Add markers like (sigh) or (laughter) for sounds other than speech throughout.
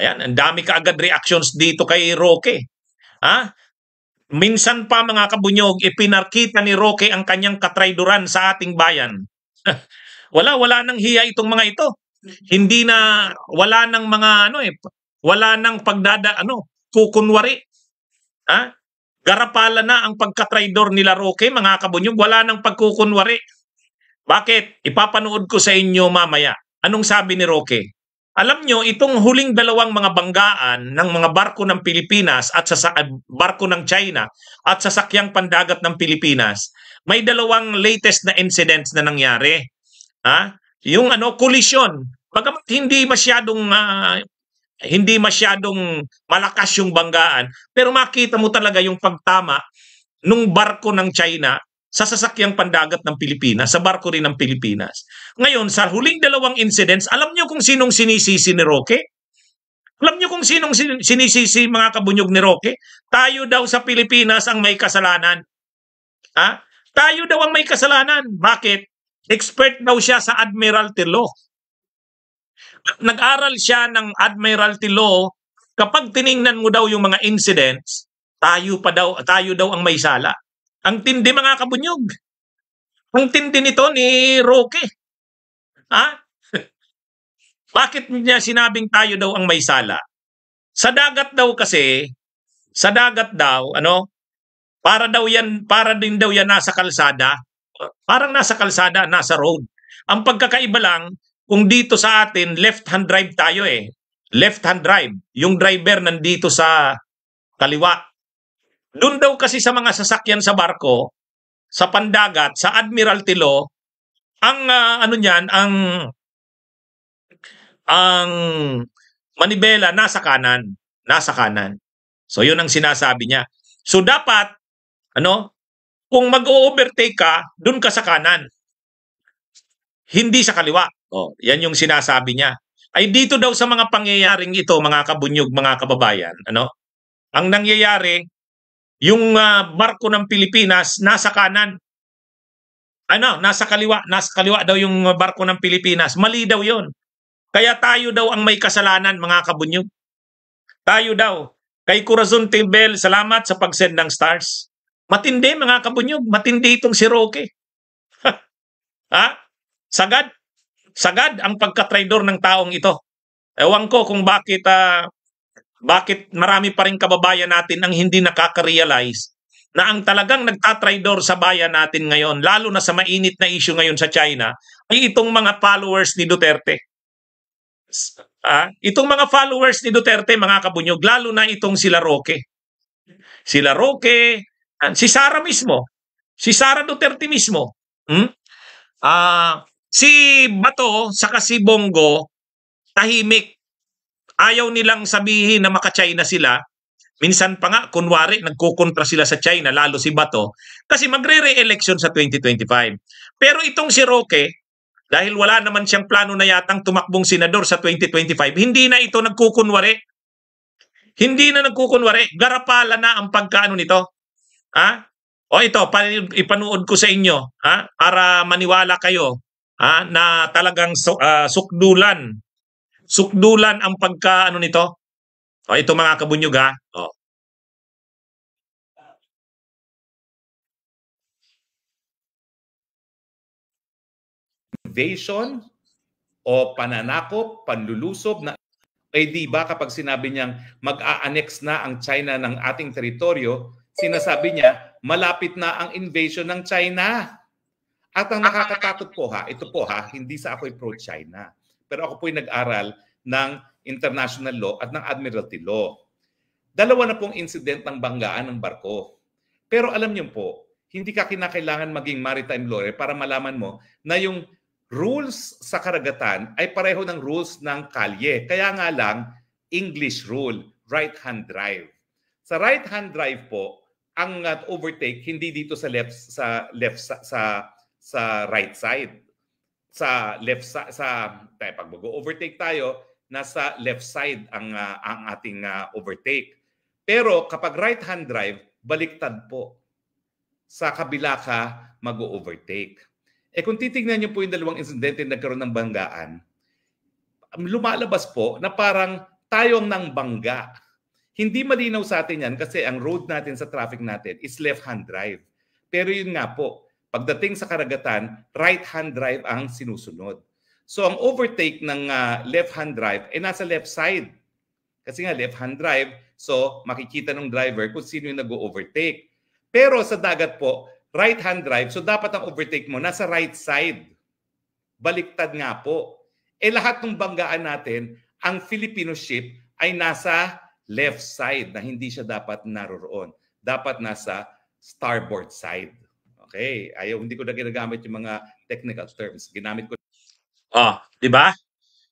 Ayan, ang dami kaagad reactions dito kay Roque. Ha? Minsan pa mga kabunyog, ipinarkita ni Roque ang kanyang katraidoran sa ating bayan. (laughs) wala, wala nang hiya itong mga ito. Hindi na, wala nang mga ano eh, wala nang pagdada, ano, kukunwari. Ha? Garapala na ang pagkatraidor nila Roque, mga kabunyog. Wala nang pagkukunwari. Bakit? Ipapanood ko sa inyo mamaya. Anong sabi ni Roque? Alam nyo, itong huling dalawang mga banggaan ng mga barko ng Pilipinas at sa ah, barko ng China at sasakyang pandagat ng Pilipinas, may dalawang latest na incidents na nangyari. Ha? Yung ano, collision. Bagamat hindi masyadong uh, hindi masyadong malakas yung banggaan, pero makita mo talaga yung pagtama nung barko ng China sa sasakyang pandagat ng Pilipinas, sa barko rin ng Pilipinas. Ngayon, sa huling dalawang incidents, alam nyo kung sinong sinisisi ni Roque? Alam nyo kung sinong sinisisi mga kabunyog ni Roque? Tayo daw sa Pilipinas ang may kasalanan. Ha? Tayo daw ang may kasalanan. Bakit? Expert daw siya sa admiralty law. Nag-aral siya ng admiralty law. Kapag tiningnan mo daw yung mga incidents, tayo pa daw tayo daw ang may sala. Ang tindi mga kabunyog. Ang tindi nito ni Roque. Ha? (laughs) Bakit niya sinabing tayo daw ang may sala? Sa dagat daw kasi, sa dagat daw, ano, para daw yan, para din daw yan nasa kalsada. Parang nasa kalsada, nasa road. Ang pagkakaiba lang, kung dito sa atin, left-hand drive tayo eh. Left-hand drive. Yung driver nandito sa kaliwa. Doon daw kasi sa mga sasakyan sa barko, sa pandagat, sa Admiralty Law, ang uh, ano niyan, ang ang manibela nasa kanan, nasa kanan. So 'yun ang sinasabi niya. So dapat ano, kung mag-overtake ka, doon ka sa kanan. Hindi sa kaliwa. Oh, 'yan yung sinasabi niya. Ay dito daw sa mga pangyayaring ito, mga kabunyog, mga kababayan, ano? Ang nangyayari, yung uh, barko ng Pilipinas nasa kanan. Ano, nasa kaliwa, nasa kaliwa daw yung ah, barko ng Pilipinas. Mali daw 'yon. Kaya tayo daw ang may kasalanan, mga kabunyo. Tayo daw. Kay Corazon Timbel, salamat sa pagsend ng stars. Matindi mga kabunyog, matindi itong si Roque. (laughs) ha? Sagad. Sagad ang pagkatraidor ng taong ito. Ewan ko kung bakit uh, bakit marami pa rin kababayan natin ang hindi nakaka-realize na ang talagang nagtatraidor sa bayan natin ngayon, lalo na sa mainit na issue ngayon sa China, ay itong mga followers ni Duterte. Ah, itong mga followers ni Duterte, mga kabunyog, lalo na itong sila Roque. Sila Roque, ah, si Sara mismo, si Sara Duterte mismo. Hmm? Ah, si Bato, saka si Bongo, tahimik. Ayaw nilang sabihin na maka-China sila. Minsan pa nga, kunwari, nagkukontra sila sa China, lalo si Bato, kasi magre-re-election sa 2025. Pero itong si Roque, dahil wala naman siyang plano na yatang tumakbong senador sa 2025, hindi na ito nagkukunwari. Hindi na nagkukunwari. Garapala na ang pagkaano nito. Ha? O ito, ipanood ko sa inyo ha? para maniwala kayo ha? na talagang so, uh, ah, sukdulan sukdulan ang pagka ano nito. O oh, ito mga kabunyog ha. O. Oh. Invasion o pananakop, panlulusob na eh di ba kapag sinabi niyang mag-a-annex na ang China ng ating teritoryo, sinasabi niya malapit na ang invasion ng China. At ang nakakatakot po ha, ito po ha, hindi sa ako'y pro-China pero ako po ay nag-aral ng international law at ng admiralty law. Dalawa na pong incident ng banggaan ng barko. Pero alam niyo po, hindi ka kinakailangan maging maritime lawyer para malaman mo na yung rules sa karagatan ay pareho ng rules ng kalye. Kaya nga lang, English rule, right-hand drive. Sa right-hand drive po, ang uh, overtake hindi dito sa left sa left sa, sa sa right side sa left sa, sa tayo pag overtake tayo nasa left side ang uh, ang ating uh, overtake. Pero kapag right hand drive, baliktad po. Sa kabila ka mag-overtake. Eh kung titingnan niyo po yung dalawang insidente na nagkaroon ng banggaan, um, lumalabas po na parang tayong nang bangga. Hindi malinaw sa atin yan kasi ang road natin sa traffic natin is left-hand drive. Pero yun nga po, Pagdating sa karagatan, right-hand drive ang sinusunod. So ang overtake ng uh, ah, left-hand drive ay nasa left side. Kasi nga left-hand drive, so makikita ng driver kung sino yung nag-overtake. Pero sa dagat po, right-hand drive, so dapat ang overtake mo nasa right side. Baliktad nga po. Eh lahat ng banggaan natin, ang Filipino ship ay nasa left side na hindi siya dapat naroon. Dapat nasa starboard side. Okay, ayaw, hindi ko na ginagamit yung mga technical terms. Ginamit ko. Oh, di ba?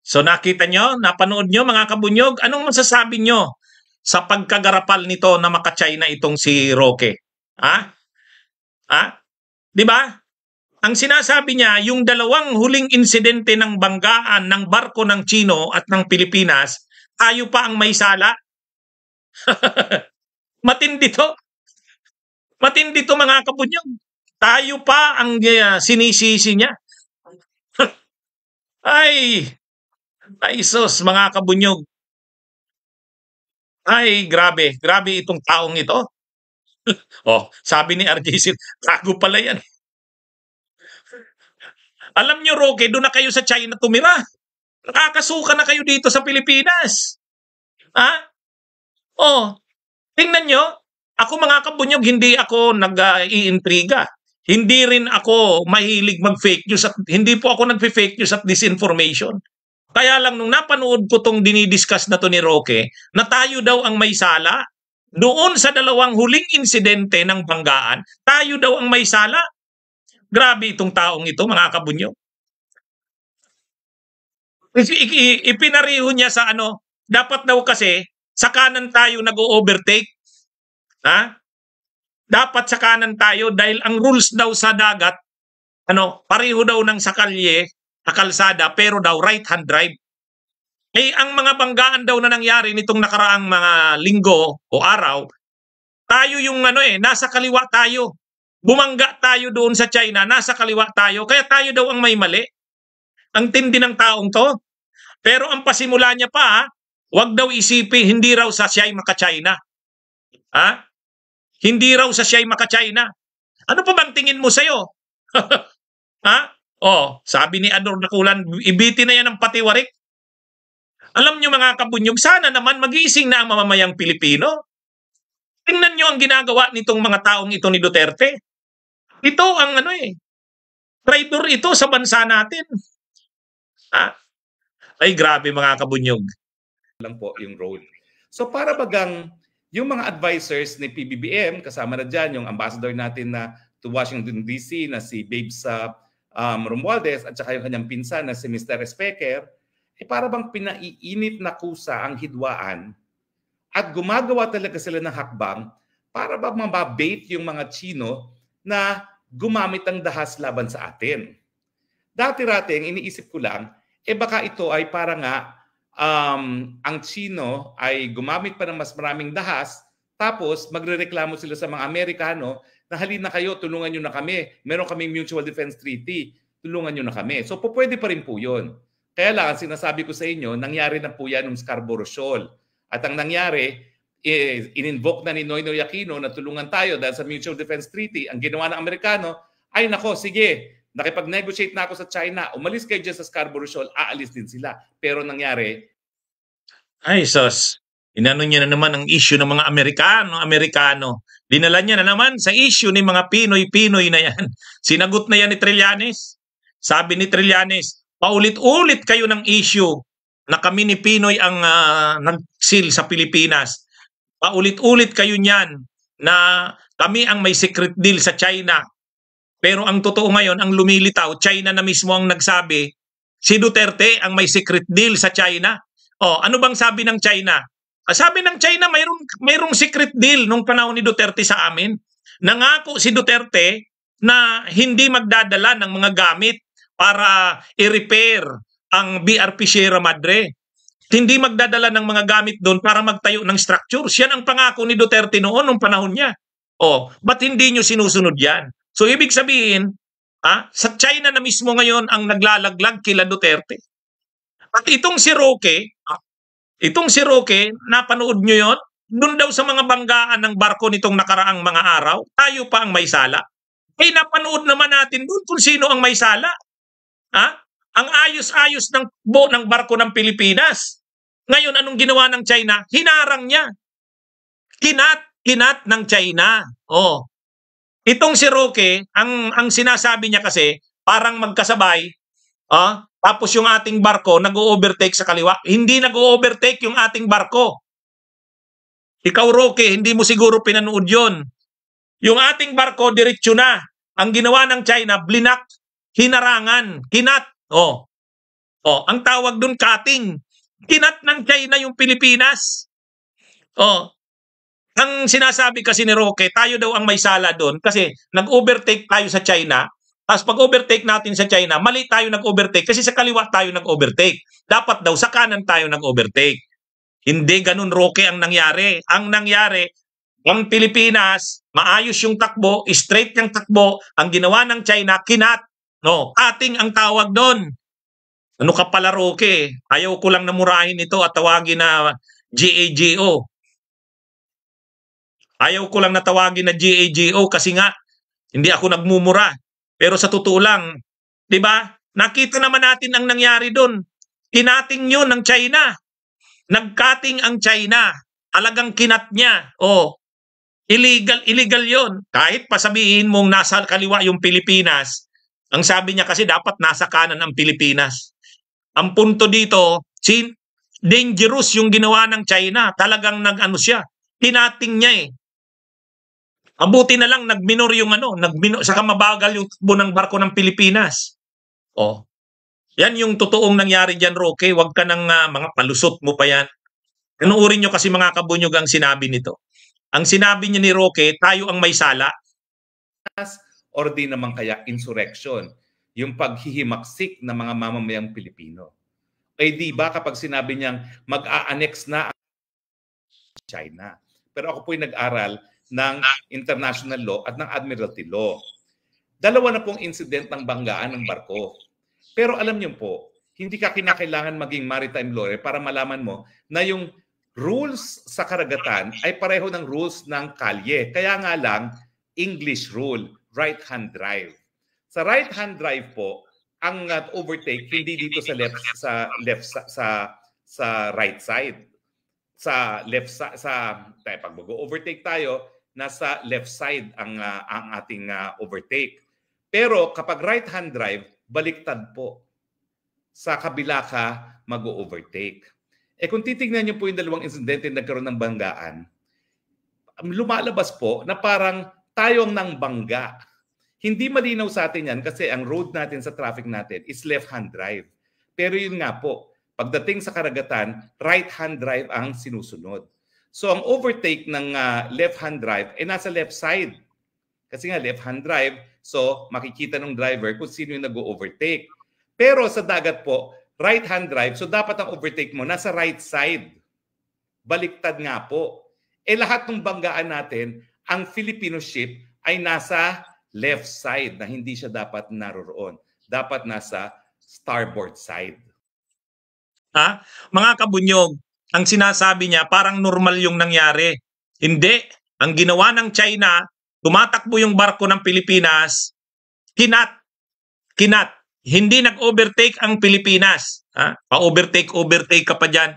So nakita nyo, napanood nyo mga kabunyog, anong masasabi nyo sa pagkagarapal nito na maka-China itong si Roque? Ha? Ha? Di ba? Ang sinasabi niya, yung dalawang huling insidente ng banggaan ng barko ng Chino at ng Pilipinas, ayo pa ang may sala. (laughs) Matindi to. Matindi to mga kabunyog. Tayo pa ang uh, sinisisi niya. (laughs) ay, ay sos, mga kabunyog. Ay, grabe. Grabe itong taong ito. (laughs) oh, sabi ni RJ tago pala yan. (laughs) Alam nyo, Roque, doon na kayo sa China tumira. Nakakasuka na kayo dito sa Pilipinas. Ha? Oh, tingnan nyo, ako mga kabunyog, hindi ako nag-iintriga. Hindi rin ako mahilig mag-fake news at hindi po ako nagfe-fake news at disinformation. Kaya lang nung napanood ko tong dinidiscuss na to ni Roque, na tayo daw ang may sala, doon sa dalawang huling insidente ng banggaan, tayo daw ang may sala. Grabe itong taong ito, mga kabunyo. Ipinariho niya sa ano, dapat daw kasi sa kanan tayo nag-overtake. Ha? dapat sa kanan tayo dahil ang rules daw sa dagat, ano, pareho daw ng sa kalye, sa kalsada, pero daw right-hand drive. Eh, ang mga banggaan daw na nangyari nitong nakaraang mga linggo o araw, tayo yung ano eh, nasa kaliwa tayo. Bumangga tayo doon sa China, nasa kaliwa tayo. Kaya tayo daw ang may mali. Ang tindi ng taong to. Pero ang pasimula niya pa, ha, ah, wag daw isipin, hindi raw sa siya ay maka-China. Ha? Ah, hindi raw sa siya'y maka-China. Ano pa bang tingin mo sa'yo? (laughs) ha? Oh, sabi ni Ador Nakulan, ibiti na yan ng patiwarik. Alam nyo mga kabunyog, sana naman magising na ang mamamayang Pilipino. Tingnan nyo ang ginagawa nitong mga taong ito ni Duterte. Ito ang ano eh, traitor ito sa bansa natin. Ha? Ay grabe mga kabunyog. Alam po yung role. So para bagang yung mga advisors ni PBBM, kasama na dyan yung ambassador natin na to Washington DC na si Babe sa um, Romualdez at saka yung kanyang pinsan na si Mr. Speaker, eh para bang pinaiinit na kusa ang hidwaan at gumagawa talaga sila ng hakbang para ba mababait yung mga Chino na gumamit ang dahas laban sa atin. Dati-rating, iniisip ko lang, eh baka ito ay para nga um, ang Chino ay gumamit pa ng mas maraming dahas, tapos magrereklamo sila sa mga Amerikano na halina kayo, tulungan nyo na kami. Meron kaming Mutual Defense Treaty, tulungan nyo na kami. So po, pwede pa rin po yun. Kaya lang, ang sinasabi ko sa inyo, nangyari na po yan ng Scarborough Shoal. At ang nangyari, eh, in-invoke na ni Noynoy Aquino na tulungan tayo dahil sa Mutual Defense Treaty. Ang ginawa ng Amerikano, ay nako, sige, nakipag-negotiate na ako sa China, umalis kayo dyan sa Scarborough Shoal, aalis din sila. Pero nangyari, ay sus, inano niya na naman ang issue ng mga Amerikano-Amerikano. Dinala niya na naman sa issue ni mga Pinoy-Pinoy na yan. (laughs) Sinagot na yan ni Trillanes. Sabi ni Trillanes, paulit-ulit kayo ng issue na kami ni Pinoy ang uh, nagsil sa Pilipinas. Paulit-ulit kayo niyan na kami ang may secret deal sa China. Pero ang totoo ngayon, ang lumilitaw, China na mismo ang nagsabi, si Duterte ang may secret deal sa China. Oh, ano bang sabi ng China? Ah, sabi ng China, mayroong, mayroong secret deal nung panahon ni Duterte sa amin. Nangako si Duterte na hindi magdadala ng mga gamit para i-repair ang BRP Sierra Madre. Hindi magdadala ng mga gamit doon para magtayo ng structures. Yan ang pangako ni Duterte noon nung panahon niya. Oh, but hindi nyo sinusunod yan? So ibig sabihin, ah, sa China na mismo ngayon ang naglalaglag kila Duterte. At itong si Roque, ah, itong si Roque, napanood nyo yon doon daw sa mga banggaan ng barko nitong nakaraang mga araw, tayo pa ang may sala. Eh napanood naman natin doon kung sino ang may sala. Ha? Ang ayos-ayos ng bo ng barko ng Pilipinas. Ngayon anong ginawa ng China? Hinarang niya. Kinat, kinat ng China. Oh. Itong si Roque, ang ang sinasabi niya kasi parang magkasabay, ah, tapos yung ating barko nag-overtake sa kaliwa. Hindi nag-overtake yung ating barko. Ikaw, Roque, hindi mo siguro pinanood yon. Yung ating barko, diretsyo na. Ang ginawa ng China, blinak, hinarangan, kinat. Oh. Oh, ang tawag doon, cutting. Kinat ng China yung Pilipinas. Oh. Ang sinasabi kasi ni Roque, tayo daw ang may sala doon kasi nag-overtake tayo sa China As pag-overtake natin sa China, mali tayo nag-overtake kasi sa kaliwa tayo nag-overtake. Dapat daw sa kanan tayo nag-overtake. Hindi ganun, Roque, ang nangyari. Ang nangyari, ang Pilipinas, maayos yung takbo, straight yung takbo, ang ginawa ng China, kinat. No, ating ang tawag doon. Ano ka pala, Roque? Ayaw ko lang namurahin ito at tawagin na GAGO. Ayaw ko lang natawagin na GAGO kasi nga, hindi ako nagmumura. Pero sa totoo lang, 'di ba? Nakita naman natin ang nangyari doon. Kinating 'yon ng China. Nagkating ang China. Alagang kinat niya. Oh, illegal illegal 'yon. Kahit pasabihin mong nasa kaliwa yung Pilipinas, ang sabi niya kasi dapat nasa kanan ang Pilipinas. Ang punto dito, sin dangerous yung ginawa ng China. Talagang nag-ano siya. Tinating niya eh. Mabuti na lang nagminor yung ano, nagminor, saka mabagal yung tubo ng barko ng Pilipinas. Oh. Yan yung totoong nangyari diyan, Roque. Huwag ka nang uh, mga palusot mo pa yan. Panuorin nyo kasi mga kabunyog ang sinabi nito. Ang sinabi niya ni Roque, tayo ang may sala. Or di naman kaya insurrection, yung paghihimaksik ng mga mamamayang Pilipino. Eh di ba kapag sinabi niyang mag-a-annex na China. Pero ako po'y nag-aral ng international law at ng admiralty law. Dalawa na pong incident ng banggaan ng barko. Pero alam niyo po, hindi ka kinakailangan maging maritime lawyer para malaman mo na yung rules sa karagatan ay pareho ng rules ng kalye. Kaya nga lang, English rule, right-hand drive. Sa right-hand drive po, ang uh, overtake hindi dito sa left sa left sa sa, sa right side sa left sa sa tayo pag mag-overtake tayo nasa left side ang, uh, ang ating uh, overtake. Pero kapag right-hand drive, baliktad po. Sa kabila ka, mag-overtake. Eh kung titingnan niyo po yung dalawang insidente na nagkaroon ng banggaan, um, lumalabas po na parang tayong nang bangga. Hindi malinaw sa atin yan kasi ang road natin sa traffic natin is left-hand drive. Pero yun nga po, pagdating sa karagatan, right-hand drive ang sinusunod. So ang overtake ng uh, ah, left-hand drive ay nasa left side. Kasi nga left-hand drive, so makikita ng driver kung sino yung nag-overtake. Pero sa dagat po, right-hand drive, so dapat ang overtake mo nasa right side. Baliktad nga po. Eh lahat ng banggaan natin, ang Filipino ship ay nasa left side na hindi siya dapat naroroon. Dapat nasa starboard side. Ha? Mga kabunyog, ang sinasabi niya parang normal yung nangyari. Hindi. Ang ginawa ng China, tumatakbo yung barko ng Pilipinas, kinat. Kinat. Hindi nag-overtake ang Pilipinas. Ha? Pa-overtake, overtake ka pa dyan.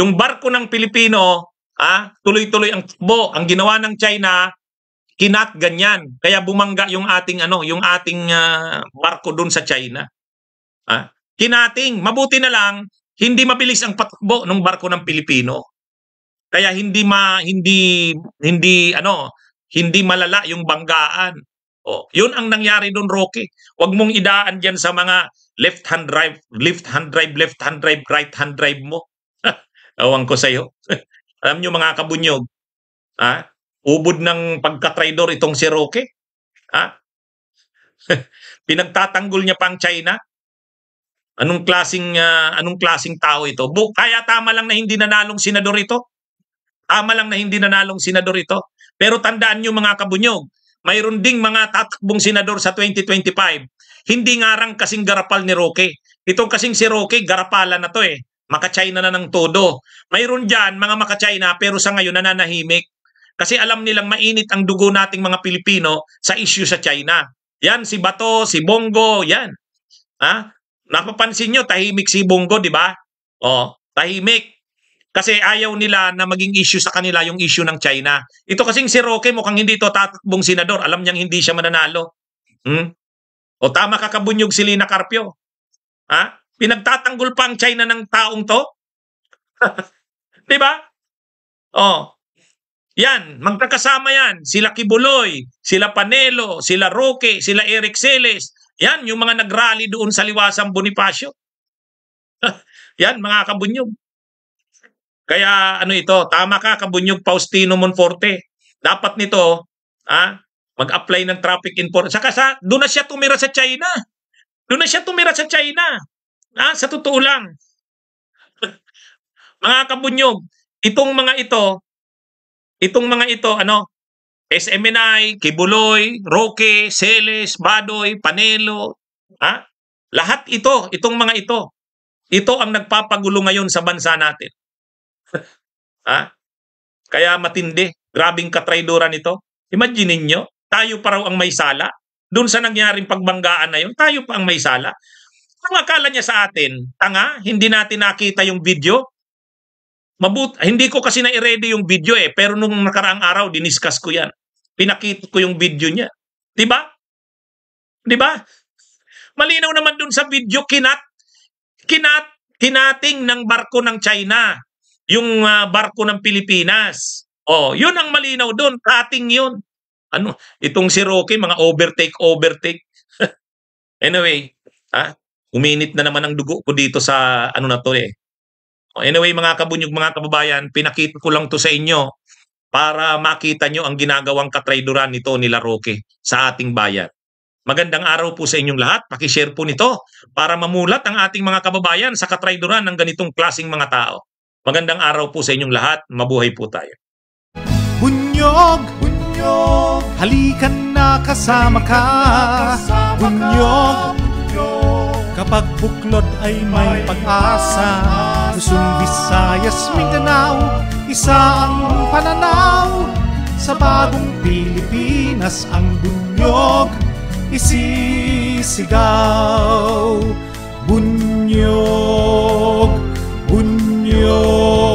Yung barko ng Pilipino, ha? tuloy-tuloy ang takbo. Ang ginawa ng China, kinat ganyan. Kaya bumangga yung ating ano, yung ating uh, barko doon sa China. Ha? Kinating, mabuti na lang hindi mabilis ang patakbo ng barko ng Pilipino. Kaya hindi ma hindi hindi ano, hindi malala yung banggaan. Oh, yun ang nangyari doon, Rocky. Huwag mong idaan diyan sa mga left-hand drive, left-hand drive, left-hand drive, right-hand drive mo. Awang (laughs) ko sa iyo. (laughs) Alam niyo mga kabunyog, ha? Ubod ng pagka-trader itong si Rocky. Ha? (laughs) Pinagtatanggol niya pang China. Anong klasing uh, anong klasing tao ito? Bu kaya tama lang na hindi nanalong senador ito. Tama lang na hindi nanalong senador ito. Pero tandaan niyo mga kabunyog, mayroon ding mga tatakbong senador sa 2025. Hindi nga kasing garapal ni Roque. Itong kasing si Roque, garapalan na to eh. Maka-China na ng todo. Mayroon dyan mga maka-China pero sa ngayon nananahimik. Kasi alam nilang mainit ang dugo nating mga Pilipino sa issue sa China. Yan si Bato, si Bongo, yan. Ha? Ah, Napapansin nyo, tahimik si Bongo, di ba? O, oh, tahimik. Kasi ayaw nila na maging issue sa kanila yung issue ng China. Ito kasing si Roque, mukhang hindi to tatakbong senador. Alam niyang hindi siya mananalo. Hmm? O tama kakabunyog si Lina Carpio. Ha? Pinagtatanggol pa ang China ng taong to? (laughs) di ba? O, oh. Yan, magkakasama yan. Sila Kibuloy, sila Panelo, sila Roque, sila Eric Celes, yan, yung mga nagrally doon sa liwasang Bonifacio. (laughs) Yan, mga kabunyog. Kaya ano ito, tama ka, kabunyog Faustino Monforte. Dapat nito, ah, mag-apply ng traffic enforcement. Saka sa, doon na siya tumira sa China. Doon na siya tumira sa China. Ah, sa totoo lang. (laughs) mga kabunyog, itong mga ito, itong mga ito, ano, SMNI, Kibuloy, Roque, Celes, Badoy, Panelo, ha? Lahat ito, itong mga ito, ito ang nagpapagulo ngayon sa bansa natin. (laughs) ha? Kaya matindi, grabing katraidoran nito. Imagine niyo, tayo pa raw ang may sala. Doon sa nangyaring pagbanggaan na yun, tayo pa ang may sala. Ang akala niya sa atin, tanga, hindi natin nakita yung video, Mabut hindi ko kasi na-ready yung video eh, pero nung nakaraang araw, diniscuss ko yan. Pinakita ko yung video niya. Di ba? Di ba? Malinaw naman dun sa video, kinat, kinat, kinating ng barko ng China, yung uh, barko ng Pilipinas. Oh, yun ang malinaw dun, cutting yun. Ano, itong si Rocky, mga overtake, overtake. (laughs) anyway, ah, uminit na naman ang dugo ko dito sa ano na to eh, Oh, anyway mga kabunyog, mga kababayan, pinakita ko lang to sa inyo para makita nyo ang ginagawang katraidoran nito nila Roque sa ating bayan. Magandang araw po sa inyong lahat. Pakishare po nito para mamulat ang ating mga kababayan sa katraidoran ng ganitong klasing mga tao. Magandang araw po sa inyong lahat. Mabuhay po tayo. Bunyog! Bunyog! Halika na kasama ka! Bunyog! Kapag buklod ay may pag-asa Luzon, Visayas, Mindanao Isa ang pananaw Sa bagong Pilipinas Ang bunyog isisigaw Bunyog, bunyog